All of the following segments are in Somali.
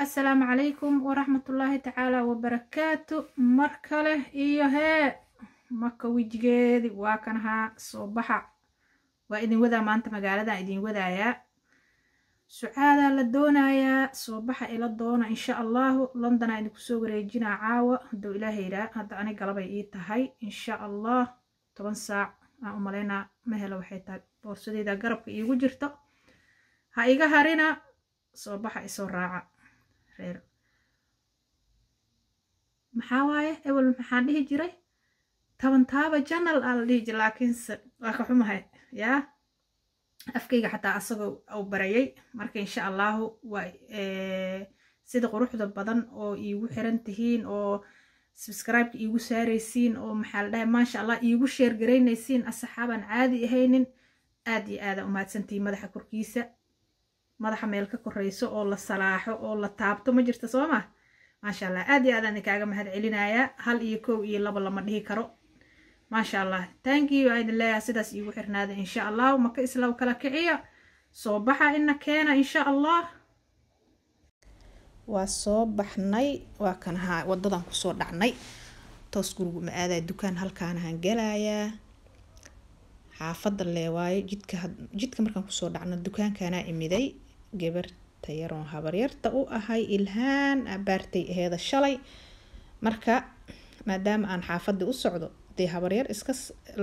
asalaamu calaykum waraxmatullaahi tacaala wabarakaatu mar kale iyo hee maka wejigeedi waa kan haa soo baxa waa idin wadaa maanta magaaladan idin wadaayaa sucaadaa la doonayaa soo baxa ila doona insha allahu londonaa idinku soo wareejinaa caawa hadduu ilaahayraa hadda ani galabay ii tahay insha allah toban saac aan u malaynaa hela waxay tahay boorsadeeda garabka iigu jirto ha iga harina soo baxa isoo raaca reer maxaa waaye ewel maxaan dhihi jiray tabantaaba janal aa la dhihi jiray laakiinse waa ka xumahay yaa afkayga xataa asagoo u barayay marka insha allaahu waa sida quruxda badan oo iigu xiran tihiin oo subscribeka iigu saaraysiin oo maxaa la dhahay maasha allah iigu sheergaraynaysiin asaxaabaan ah caadi ahaynin aad iyo aada u mahadsantihiin madaxa korkiisa madaxa meel ka korayso oo la salaaxo oo la taabto ma jirta soo mah maasha allah aad iyo aadaan inkaaga mahad celinayaa hal iyo kow iyo laba lama dhihi karo maasha allah tankiyu aa idin sidaas iigu xirnaada insha allahu maka islaw kala kiciya soo baxa ina keena insha allah waa soo baxnay waa kan haa kusoo dhacnay toos gurigu ma aaday dukaan halkaanahan galayaa xaafadda leewaayo jidka jidka markaan kusoo dhacna dukaankaanaa imiday gabarta yaroon habaryarta u ahay ilhaan abaartay aheeda shalay marka maadaama aan xaafadii u socdo dee habaryar iska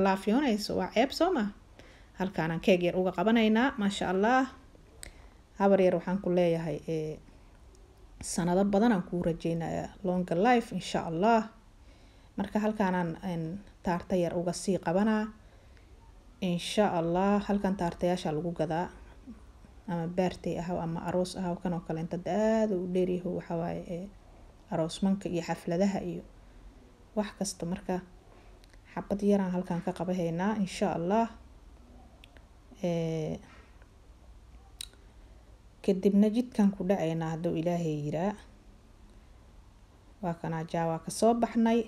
laafyoonayso waa ceeb soo maa halkaanaan keeg yar uga qabanaynaa maasha allah habaryar waxaan ku leeyahay sanado badanaan kuu rajeynaya longa life insha allah marka halkaanaan taarta yar uga sii qabanaa insha allah halkan taartayaashaa lagu gadaa ama ah, baartey ahaw ama aroos ahaw kanoo kaleenta aada u dheeryaho waxawaaye eh, aroosmanka iyo xafladaha iyo wax kasta marka xabad yaraan halkan ka qabahaynaa insha allah eh, kadibna jidkan ku dhacaynaa hadduu ilaahay yiraa waa kanajaa waa kasoo baxnay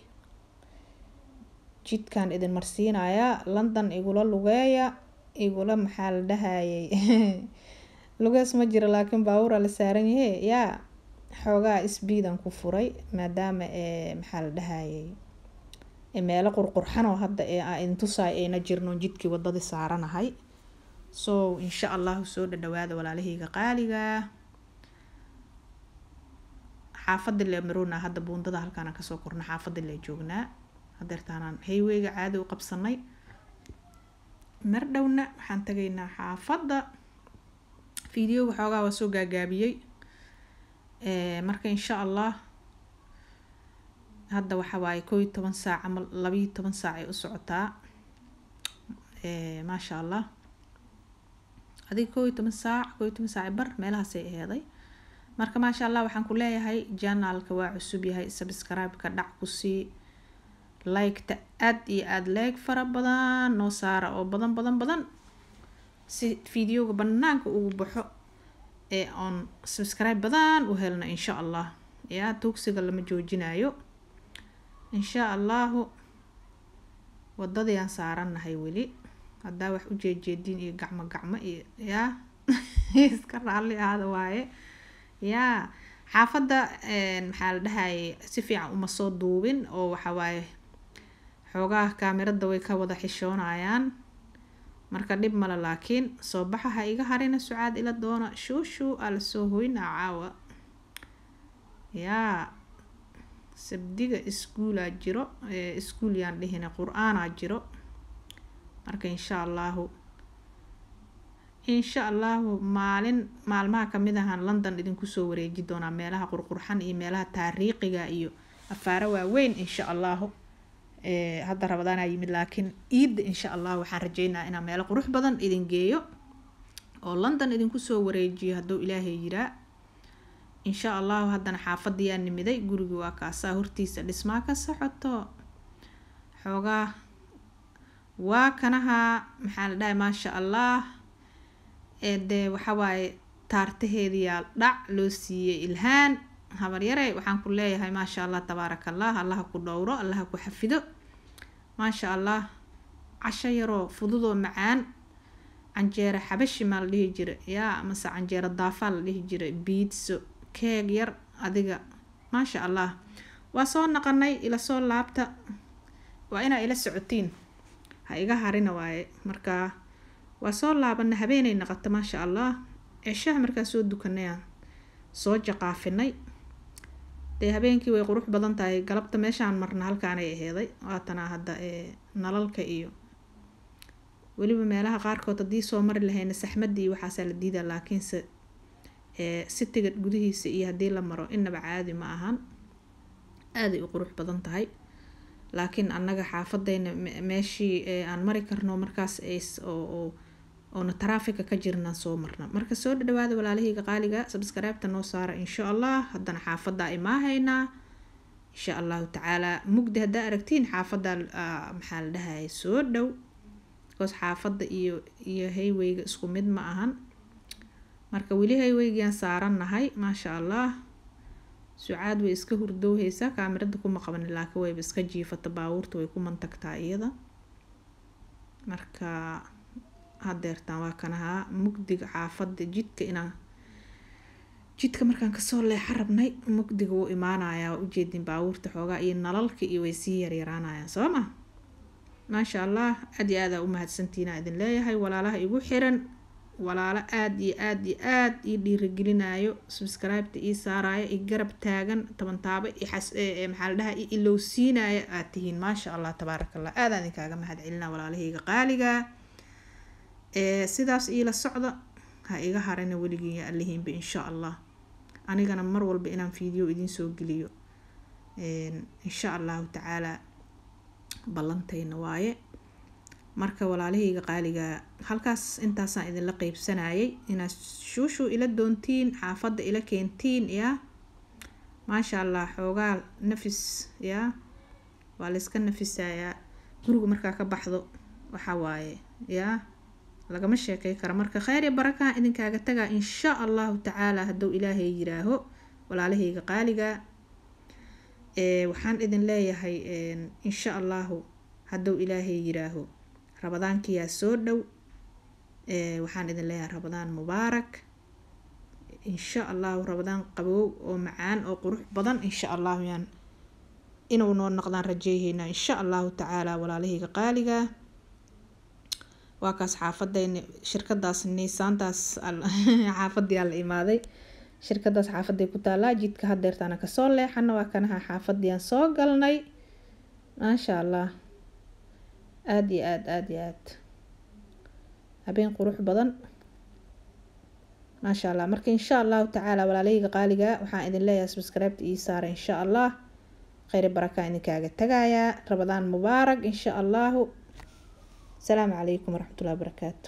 jidkan idin marsiinayaa london igula lugeeya igula maxaa la dhahayay lugees ma jiro laakiin baabuura la saaran yahe yaa xoogaa isbiidan ku furay maadaama ee eh, maxaa la dhahayay eh, meelo qurqurxanoo hadda ee eh, ah, intusaay ayna jirnoo jidkii wadadi saaranahay so insha allahu soo dhadhawaada walaalahayga qaaliga xaafada le marona hadda buundada halkaana kasoo korna xaafada le joognaa hadeertaanaan hayweyga caadi u qabsanay mar dhowna waxaan tagaynaa xaafada video waxoogaa waa soo gaagaabiyey eh, marka insha allah hadda waxa waaye koob iyo toban saac ama labayo toban saac ay u socotaa eh, maasha allah adiga koo iyo toban saac koo iyo toban saac bar meelahaasay aheeday marka maasha allah waxaan ku leeyahay janalka waa cusub yahay subscribe-ka dhac kusii like-ta aada iyo aada leeg fara badan noo saara oo badan badan badan si videoga banaanka ugu baxo ee oon subscribe badan u helno insha allah yaa tuugsiga lama joojinayo insha allaahu wadadayaan saarannahay weli haddaa wax u jeejeediin iyo gacmo gacmo iyo yaa iska raalli ahda waaye yaa xaafadda maxaa la dhahayay si fiican uma soo duubin oo waxawaaye xoogaha kaamiradda way ka wada xishoonayaan marka dhib male laakiin soo baxa ha iga harina sucaad ila doona shuushuu ala soo caawa yaa sabdiga iskuulaa jiro iskuul yaan dhihina qur-aanaa jiro marka insha allaahu insha allahu maalin maalmaha kamid ahaan london idinku soo wareeji doonaa meelaha qurqurxan iyo meelaha taariikhiga iyo afaaro waaweyn insha allaahu Eh, hadda rabadaana yimid laakiin iidda insha allah waxaan rajeynaa inaa meelo qurux badan idin geeyo oo london idinku soo wareejiyo hadduu ilaahay yiraa insha allahu haddana xaafadiyaa nimiday gurigi waa kaasaa hortiisa dhismaa ka socoto xoogaa waa kanahaa maxaa la dhahay maasha allah dee waxawaaye taartaheediyaa dhac loo siiyey ilhaan habaryare waxaan ku leeyahay maasha allah tabaaraka allah allaha ku dhowro allaha ku xafido maasha allah casho yaroo fududoo macaan canjeera xabashi maa la dhihi jira yaa mase canjeera daafaa la dhihi jira biidso keeg yar adiga maasha allah waa soo naqanay ila soo laabta waa inaa ila socotiin ha iga harina waaye markaa waa soo laabana habeenay naqata maasha allah ceeshaha markaa soo dukanaya soo jaqaafinay dee habeenkii way qurux badan tahay galabta meeshaan marna halkaanay aheeday waatanaa hadda nalalka iyo weliba meelaha qaarkood haddii soo mari lahayna saxmadii waxaasaa la diida laakiinse si tigad gudihiisa iyo haddii la maro inaba caadi ma ahan aaday u qurux badan tahay laakiin annaga xaafadayna meeshii aan mari karno markaas oo oona taraafika ka jirnaan soo marna marka soo dhadhawaada walaalahayga qaaliga sabskaraybta noo saara insha allah haddana xaafadda imaahaynaa insha allahu tacaalaa mugdi haddaa aragtiin xaafadda maxaa la dhahaya soo dhow bcause xaafada iyo iyo hayweyga isku mid ma ahan marka weli hayweygaan saaran maasha allah sucaad way iska hurdowheysaa kaamirada kuma qabanin laakiin wayba iska jiifata baawuurta way ku mantagtaa iyada marka hadeertaan waa kan ahaa mugdiga caafada jidka inaan jidka markaan kasoo leexa rabnay mugdiga wuu imaanayaa waa ujeedin baabuurta xoogaa iyo nalalka iyo way sii yaryaraanayaan soo ma maasha allah aad iyo aadaa u mahadsantiina idin leeyahay walaalaha igu xiran walaalo aad iyo aad iyo aad ii dhiiragelinayo subscribeta ii saaraayo io garab taagan tabantaabo maxaa i ilowsiinaya aad tihiin maasha allah tabaarakallah aadaa idinkaaga mahad celina walaalahayga qaaliga sidaas iila socda ha iga harana weligiiya allahiinba insha allah anigana mar walba inaan fiideo idiin soo geliyo insha allahu tacaalaa ballantayna waaye marka walaalahayga qaaligaa halkaas intaasaan idinla qeybsanayay inaad shuushuu ila doontiin xaafada ila keentiin yaa maasha allah xoogaa nafis yaa waa layska nafisayaa guriga markaa ka baxdo waxaa waaye yaa lagama sheekay karo marka kheyr iyo barakaha idinkaaga tagaa insha allahu tacaala hadduu ilaahay yiraaho walaalahayga qaaliga waxaan idin leeyahay insha allahu hadduu ilaahay yiraaho rabadaankiyaa soo dhow waxaan idin leeyahay rabadaan mubaarak insha allahu rabadaan qabow oo macaan oo qurux badan insha allahu yaan inuu noo noqdaan rajeyhaynaa insha allahu tacaala walaalahayga qaaligaa waa kaas xaafadeena shirkadaas niisaantaas xaafadii la imaaday shirkadaas xaafaday ku taalaa jidka hadeertaana kasoo leexana waa kanaha xaafadii soo galnay maasha allah aada iyo aada aada iyo aad habeen qurux badan maasha allah marka insha allahu tacaala walaaleyga qaaliga waxaan idin leeyahay subscribeta ii saara insha allah kheyr barakaa idinkaaga tagayaa rabadaan mubaarak insha allahu asalaamu calaykum waraxmatullahi wabarakaatu